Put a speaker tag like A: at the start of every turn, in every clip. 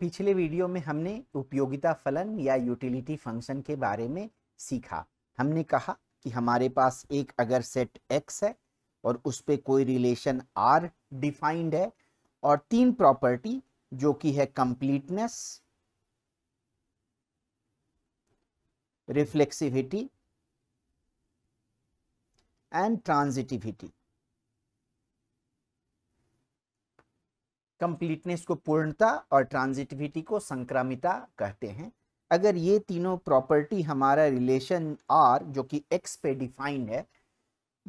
A: पिछले वीडियो में हमने उपयोगिता फलन या यूटिलिटी फंक्शन के बारे में सीखा हमने कहा कि हमारे पास एक अगर सेट एक्स है और उस पर कोई रिलेशन आर डिफाइंड है और तीन प्रॉपर्टी जो कि है completeness reflexivity and transitivity completeness को पूर्णता और ट्रांजिटिविटी को संक्रामिता कहते हैं अगर ये तीनों प्रॉपर्टी हमारा रिलेशन आर जो कि एक्स पे डिफाइंड है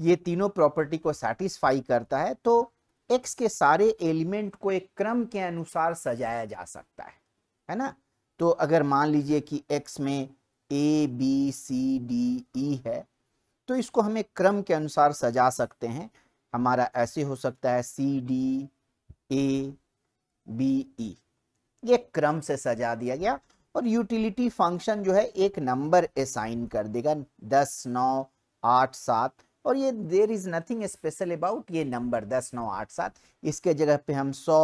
A: ये तीनों प्रॉपर्टी को सेटिस्फाई करता है तो एक्स के सारे एलिमेंट को एक क्रम के अनुसार सजाया जा सकता है है ना तो अगर मान लीजिए कि एक्स में A B C D E है तो इसको हमें क्रम के अनुसार सजा सकते हैं हमारा ऐसे हो सकता है C D A B E ये क्रम से सजा दिया गया और यूटिलिटी फंक्शन जो है एक नंबर असाइन कर देगा दस नौ आठ सात और ये there is nothing special about ये नंबर दस नौ आठ सात इसके जगह पे हम सौ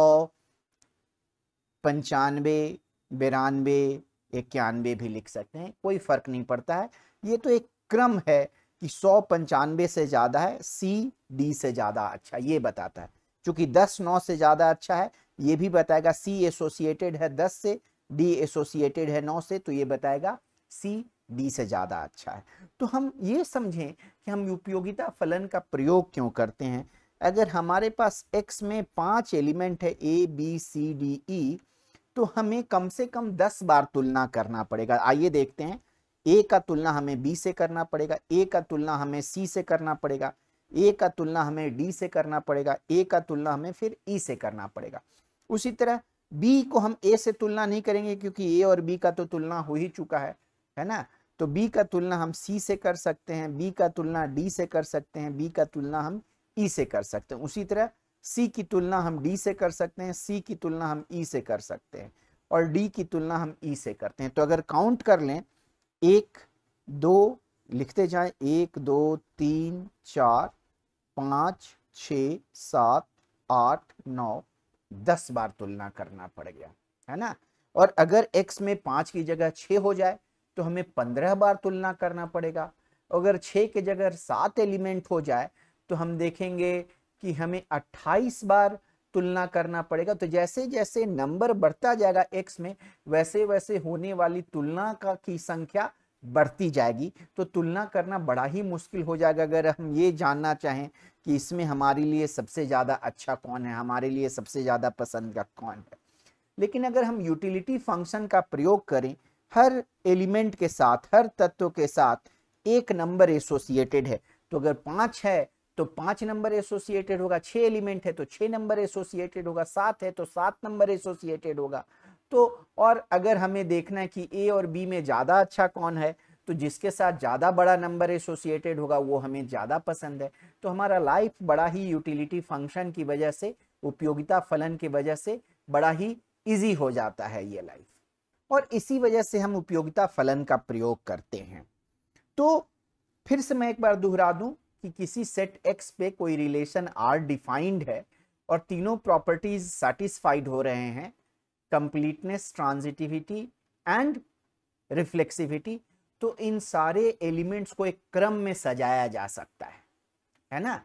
A: पंचानवे बिरानवे इक्यानवे भी लिख सकते हैं कोई फ़र्क नहीं पड़ता है ये तो एक क्रम है कि सौ पंचानवे से ज़्यादा है सी डी से ज़्यादा अच्छा ये बताता है चूंकि दस नौ से ज़्यादा अच्छा है ये भी बताएगा सी एसोसिएटेड है दस से डी एसोसिएटेड है नौ से तो ये बताएगा सी डी से ज़्यादा अच्छा है तो हम ये समझें कि हम उपयोगिता फलन का प्रयोग क्यों करते हैं अगर हमारे पास एक्स में पांच एलिमेंट है A B C D E तो हमें कम से कम दस बार तुलना करना पड़ेगा आइए देखते हैं ए का तुलना हमें बी से करना पड़ेगा ए का तुलना हमें सी से करना पड़ेगा ए का तुलना हमें डी से करना पड़ेगा ए का तुलना हमें फिर ई e से करना पड़ेगा उसी तरह बी को हम ए से तुलना नहीं करेंगे क्योंकि ए और बी का तो तुलना हो ही चुका है है ना तो बी का तुलना हम सी से कर सकते हैं बी का तुलना डी से कर सकते हैं बी का तुलना हम ई e से कर सकते हैं उसी तरह सी की तुलना हम डी से कर सकते हैं सी की तुलना हम ई e से कर सकते हैं और डी की तुलना हम ई e से करते हैं तो अगर काउंट कर लें एक दो लिखते जाएं एक दो तीन चार पाँच छ सात आठ नौ दस बार तुलना करना पड़ गया है ना और अगर x में पांच की जगह छ हो जाए तो हमें पंद्रह बार तुलना करना पड़ेगा अगर छः की जगह सात एलिमेंट हो जाए तो हम देखेंगे कि हमें अट्ठाईस बार तुलना करना पड़ेगा तो जैसे जैसे नंबर बढ़ता जाएगा x में वैसे वैसे होने वाली तुलना का की संख्या बढ़ती जाएगी तो तुलना करना बड़ा ही मुश्किल हो जाएगा अगर हम ये जानना चाहें कि इसमें हमारे लिए सबसे ज़्यादा अच्छा कौन है हमारे लिए सबसे ज़्यादा पसंद का कौन है लेकिन अगर हम यूटिलिटी फंक्शन का प्रयोग करें हर एलिमेंट के साथ हर तत्व के साथ एक नंबर एसोसिएटेड है तो अगर पाँच है तो पाँच नंबर एसोसिएटेड होगा छः एलिमेंट है तो छः नंबर एसोसिएटेड होगा सात है तो सात नंबर एसोसिएटेड होगा तो और अगर हमें देखना है कि ए और बी में ज़्यादा अच्छा कौन है तो जिसके साथ ज़्यादा बड़ा नंबर एसोसिएटेड होगा वो हमें ज़्यादा पसंद है तो हमारा लाइफ बड़ा ही यूटिलिटी फंक्शन की वजह से उपयोगिता फलन की वजह से बड़ा ही इजी हो जाता है ये लाइफ और इसी वजह से हम उपयोगिता फलन का प्रयोग करते हैं तो फिर से मैं एक बार दोहरा दूं कि किसी सेट एक्स पे कोई रिलेशन आर डिफाइंड है और तीनों प्रॉपर्टीज सेटिस्फाइड हो रहे हैं कंप्लीटनेस ट्रांजिटिविटी एंड रिफ्लेक्सिविटी तो इन सारे एलिमेंट्स को एक क्रम में सजाया जा सकता है है ना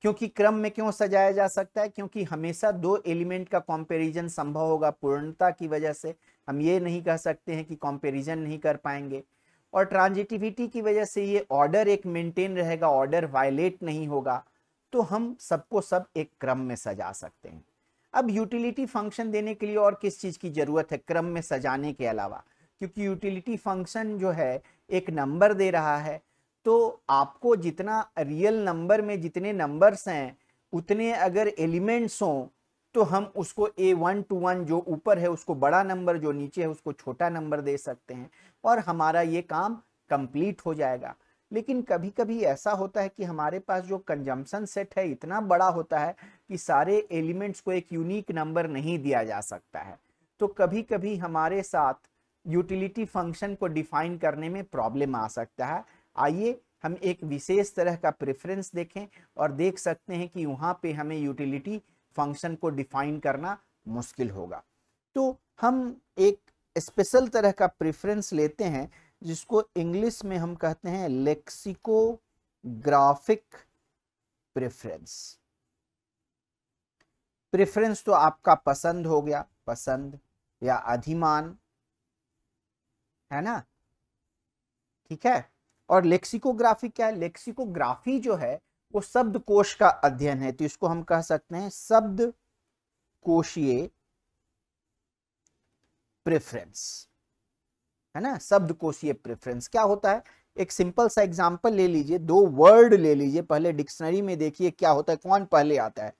A: क्योंकि क्रम में क्यों सजाया जा सकता है क्योंकि हमेशा दो एलिमेंट का कंपैरिजन संभव होगा पूर्णता की वजह से हम ये नहीं कह सकते हैं कि कंपैरिजन नहीं कर पाएंगे और ट्रांजिटिविटी की वजह से ये ऑर्डर एक मेंटेन रहेगा ऑर्डर वायलेट नहीं होगा तो हम सबको सब एक क्रम में सजा सकते हैं अब यूटिलिटी फंक्शन देने के लिए और किस चीज़ की ज़रूरत है क्रम में सजाने के अलावा क्योंकि यूटिलिटी फंक्शन जो है एक नंबर दे रहा है तो आपको जितना रियल नंबर में जितने नंबर्स हैं उतने अगर एलिमेंट्स हों तो हम उसको ए वन टू वन जो ऊपर है उसको बड़ा नंबर जो नीचे है उसको छोटा नंबर दे सकते हैं और हमारा ये काम कंप्लीट हो जाएगा लेकिन कभी कभी ऐसा होता है कि हमारे पास जो कंजम्पशन सेट है इतना बड़ा होता है कि सारे एलिमेंट्स को एक यूनिक नंबर नहीं दिया जा सकता है तो कभी कभी हमारे साथ यूटिलिटी फंक्शन को डिफाइन करने में प्रॉब्लम आ सकता है आइए हम एक विशेष तरह का प्रेफरेंस देखें और देख सकते हैं कि वहां पे हमें यूटिलिटी फंक्शन को डिफाइन करना मुश्किल होगा तो हम एक स्पेशल तरह का प्रेफरेंस लेते हैं जिसको इंग्लिश में हम कहते हैं लेक्सिकोग्राफिक प्रेफरेंस प्रेफरेंस तो आपका पसंद हो गया पसंद या अधिमान है ना ठीक है और लेक्सिकोग्राफी क्या है लेक्सिकोग्राफी जो है वो शब्द कोश का अध्ययन है तो इसको हम कह सकते हैं शब्द कोशीय प्रेफरेंस है ना शब्द कोशीय प्रेफरेंस क्या होता है एक सिंपल सा एग्जाम्पल ले लीजिए दो वर्ड ले लीजिए पहले डिक्शनरी में देखिए क्या होता है कौन पहले आता है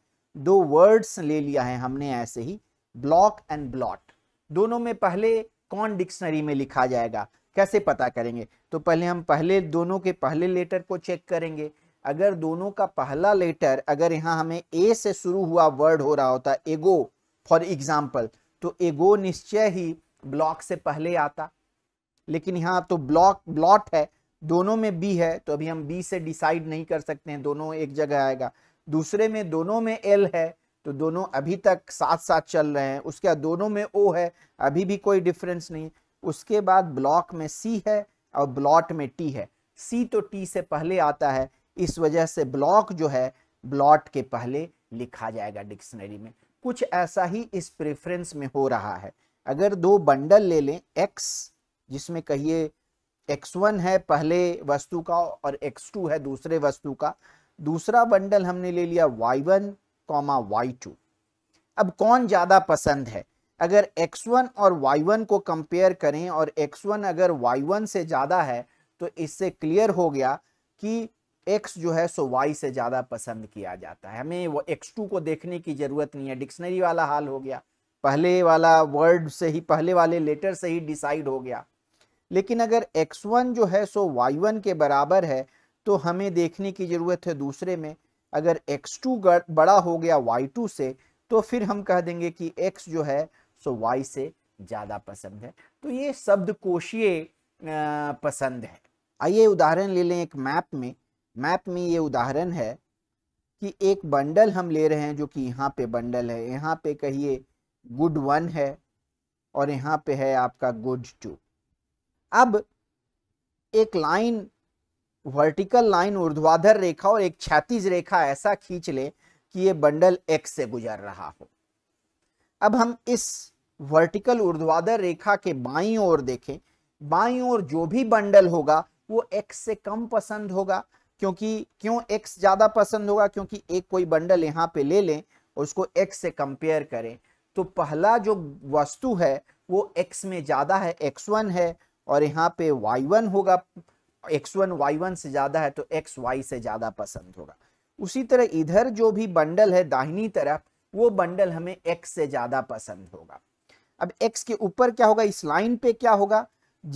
A: दो वर्ड्स ले लिया है हमने ऐसे ही ब्लॉक एंड ब्लॉट दोनों में पहले कौन डिक्शनरी में लिखा जाएगा कैसे पता करेंगे तो पहले हम पहले दोनों के पहले लेटर को चेक करेंगे अगर दोनों का पहला लेटर अगर यहाँ हमें ए से शुरू हुआ वर्ड हो रहा होता एगो फॉर एग्जाम्पल तो एगो निश्चय ही ब्लॉक से पहले आता लेकिन यहाँ तो ब्लॉक ब्लॉट है दोनों में बी है तो अभी हम बी से डिसाइड नहीं कर सकते हैं दोनों एक जगह आएगा दूसरे में दोनों में एल है तो दोनों अभी तक साथ साथ चल रहे हैं उसके बाद दोनों में ओ है अभी भी कोई डिफरेंस नहीं उसके बाद ब्लॉक में सी है और ब्लॉट में टी है सी तो टी से पहले आता है इस वजह से ब्लॉक जो है ब्लॉट के पहले लिखा जाएगा डिक्शनरी में कुछ ऐसा ही इस प्रेफरेंस में हो रहा है अगर दो बंडल ले लें एक्स जिसमें कहिए x1 है पहले वस्तु का और x2 है दूसरे वस्तु का दूसरा बंडल हमने ले लिया y1 कॉमा टू अब कौन ज़्यादा पसंद है अगर x1 और y1 को कंपेयर करें और x1 अगर y1 से ज़्यादा है तो इससे क्लियर हो गया कि x जो है सो y से ज़्यादा पसंद किया जाता है हमें वो x2 को देखने की ज़रूरत नहीं है डिक्शनरी वाला हाल हो गया पहले वाला वर्ड से ही पहले वाले लेटर से ही डिसाइड हो गया लेकिन अगर x1 जो है सो y1 के बराबर है तो हमें देखने की ज़रूरत है दूसरे में अगर x2 बड़ा हो गया y2 से तो फिर हम कह देंगे कि x जो है सो y से ज़्यादा पसंद है तो ये शब्द कोशीय पसंद है आइए उदाहरण ले लें एक मैप में मैप में ये उदाहरण है कि एक बंडल हम ले रहे हैं जो कि यहाँ पे बंडल है यहाँ पे कहिए गुड वन है और यहाँ पे है आपका गुड टू अब एक लाइन वर्टिकल लाइन ऊर्ध्वाधर रेखा और एक क्षैतिज रेखा ऐसा खींच ले कि ये बंडल एक्स से गुजर रहा हो अब हम इस वर्टिकल ऊर्ध्वाधर रेखा के बाई ओर देखें बाई ओर जो भी बंडल होगा वो एक्स से कम पसंद होगा क्योंकि क्यों एक्स ज़्यादा पसंद होगा क्योंकि एक कोई बंडल यहां पे ले लें और उसको एक्स से कंपेयर करें तो पहला जो वस्तु है वो एक्स में ज़्यादा है एक्स वन है और यहाँ पे y1 होगा x1 y1 से ज़्यादा है तो x y से ज़्यादा पसंद होगा उसी तरह इधर जो भी बंडल है दाहिनी तरफ वो बंडल हमें x से ज़्यादा पसंद होगा अब x के ऊपर क्या होगा इस लाइन पे क्या होगा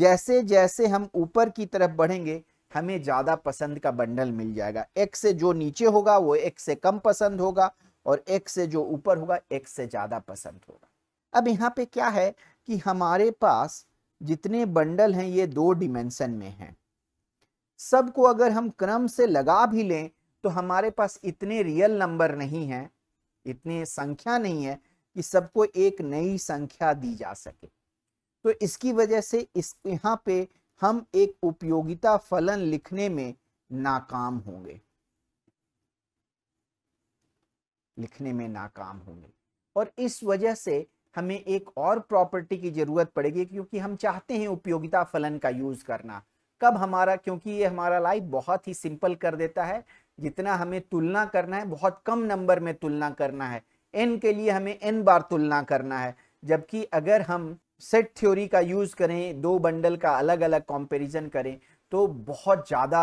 A: जैसे जैसे हम ऊपर की तरफ बढ़ेंगे हमें ज़्यादा पसंद का बंडल मिल जाएगा x से जो नीचे होगा वो x से कम पसंद होगा और x से जो ऊपर होगा x से ज़्यादा पसंद होगा अब यहाँ पे क्या है कि हमारे पास जितने बंडल हैं ये दो डिमेंशन में हैं सबको अगर हम क्रम से लगा भी लें तो हमारे पास इतने रियल नंबर नहीं हैं इतने संख्या नहीं है कि सबको एक नई संख्या दी जा सके तो इसकी वजह से इस यहाँ पे हम एक उपयोगिता फलन लिखने में नाकाम होंगे लिखने में नाकाम होंगे और इस वजह से हमें एक और प्रॉपर्टी की ज़रूरत पड़ेगी क्योंकि हम चाहते हैं उपयोगिता फलन का यूज़ करना कब हमारा क्योंकि ये हमारा लाइफ बहुत ही सिंपल कर देता है जितना हमें तुलना करना है बहुत कम नंबर में तुलना करना है एन के लिए हमें एन बार तुलना करना है जबकि अगर हम सेट थ्योरी का यूज़ करें दो बंडल का अलग अलग कंपैरिजन करें तो बहुत ज़्यादा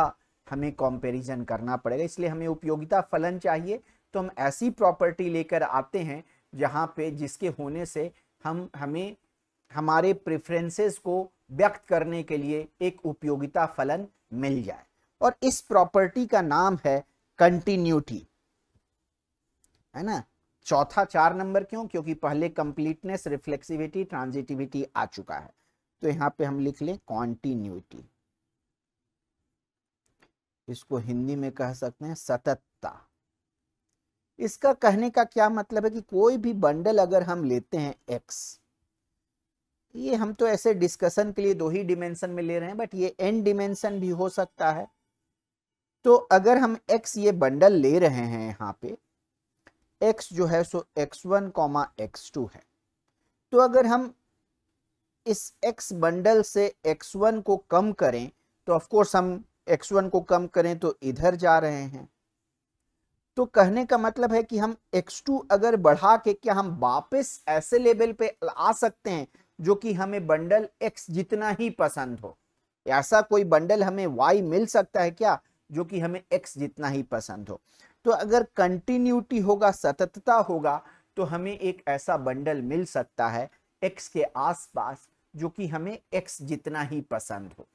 A: हमें कंपैरिजन करना पड़ेगा इसलिए हमें उपयोगिता फलन चाहिए तो हम ऐसी प्रॉपर्टी लेकर आते हैं जहाँ पे जिसके होने से हम हमें हमारे प्रेफरेंसेस को व्यक्त करने के लिए एक उपयोगिता फलन मिल जाए और इस प्रॉपर्टी का नाम है कंटिन्यूटी है ना चौथा चार नंबर क्यों क्योंकि पहले कंप्लीटनेस रिफ्लेक्सिविटी ट्रांजिटिविटी आ चुका है तो यहाँ पे हम लिख लें कॉन्टिन्यूटी इसको हिंदी में कह सकते हैं सततता इसका कहने का क्या मतलब है कि कोई भी बंडल अगर हम लेते हैं एक्स ये हम तो ऐसे डिस्कशन के लिए दो ही डिमेंशन में ले रहे हैं बट ये एन डिमेंशन भी हो सकता है तो अगर हम एक्स ये बंडल ले रहे हैं यहाँ पे एक्स जो है सो x one comma x two है तो अगर हम इस एक्स बंडल से एक्स वन को कम करें तो ऑफकोर्स हम एक्स वन को कम करें तो इधर जा रहे हैं तो कहने का मतलब है कि हम x2 अगर बढ़ा के क्या हम वापस ऐसे लेवल पे आ सकते हैं जो कि हमें बंडल x जितना ही पसंद हो ऐसा कोई बंडल हमें y मिल सकता है क्या जो कि हमें x जितना ही पसंद हो तो अगर कंटिन्यूटी होगा सततता होगा तो हमें एक ऐसा बंडल मिल सकता है x के आसपास जो कि हमें x जितना ही पसंद हो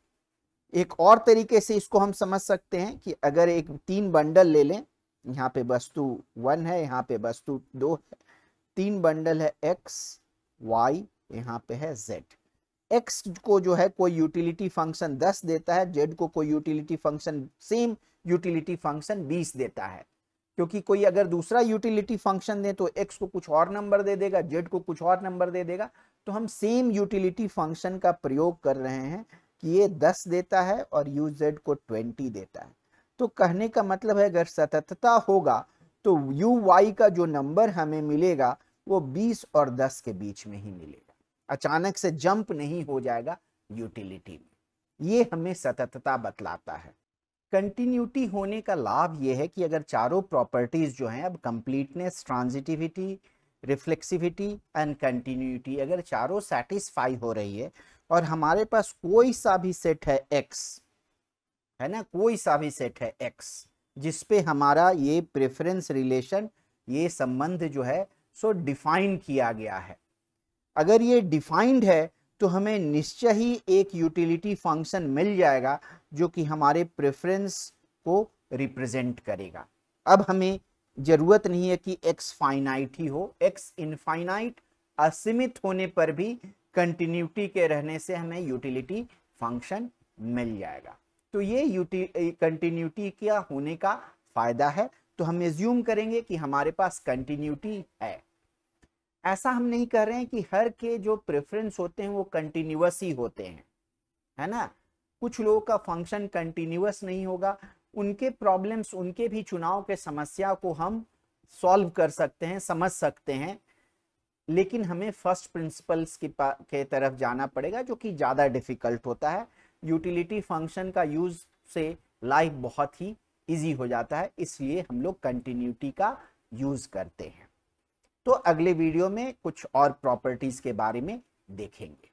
A: एक और तरीके से इसको हम समझ सकते हैं कि अगर एक तीन बंडल ले लें यहाँ पे वस्तु वन है यहाँ पे वस्तु दो है तीन बंडल है एक्स वाई यहाँ पे है जेड एक्स को जो है कोई यूटिलिटी फंक्शन दस देता है जेड को कोई utility function same utility function बीस देता है क्योंकि कोई अगर दूसरा यूटिलिटी फंक्शन दे तो एक्स को कुछ और नंबर दे देगा जेड को कुछ और नंबर दे देगा तो हम सेम यूटिलिटी फंक्शन का प्रयोग कर रहे हैं कि ये दस देता है और यू जेड को ट्वेंटी देता है तो कहने का मतलब है अगर सततता होगा तो यू वाई का जो नंबर हमें मिलेगा वो 20 और 10 के बीच में ही मिलेगा अचानक से जंप नहीं हो जाएगा यूटिलिटी में ये हमें सततता बतलाता है कंटिन्यूटी होने का लाभ ये है कि अगर चारों प्रॉपर्टीज़ जो हैं अब completeness transitivity reflexivity and continuity अगर चारों सेटिस्फाई हो रही है और हमारे पास कोई सा भी सेट है एक्स है ना कोई सा भी सेट है एक्स जिस पे हमारा ये प्रेफरेंस रिलेशन ये संबंध जो है सो डिफाइन किया गया है अगर ये डिफाइंड है तो हमें निश्चय ही एक यूटिलिटी फंक्शन मिल जाएगा जो कि हमारे प्रेफरेंस को रिप्रेजेंट करेगा अब हमें जरूरत नहीं है कि एक्स फाइनाइट ही हो एक्स इनफाइनाइट असीमित होने पर भी कंटिन्यूटी के रहने से हमें यूटिलिटी फंक्शन मिल जाएगा तो ये कंटिन्यूटी क्या होने का फायदा है तो हम एज्यूम करेंगे कि हमारे पास कंटिन्यूटी है ऐसा हम नहीं कर रहे हैं कि हर के जो प्रेफरेंस होते हैं वो कंटिन्यूस ही होते हैं है ना कुछ लोगों का फंक्शन कंटिन्यूस नहीं होगा उनके प्रॉब्लम्स उनके भी चुनाव के समस्या को हम सॉल्व कर सकते हैं समझ सकते हैं लेकिन हमें फर्स्ट प्रिंसिपल्स की के तरफ जाना पड़ेगा जो कि ज़्यादा डिफिकल्ट होता है यूटिलिटी फंक्शन का यूज से लाइफ बहुत ही इजी हो जाता है इसलिए हम लोग कंटिन्यूटी का यूज करते हैं तो अगले वीडियो में कुछ और प्रॉपर्टीज के बारे में देखेंगे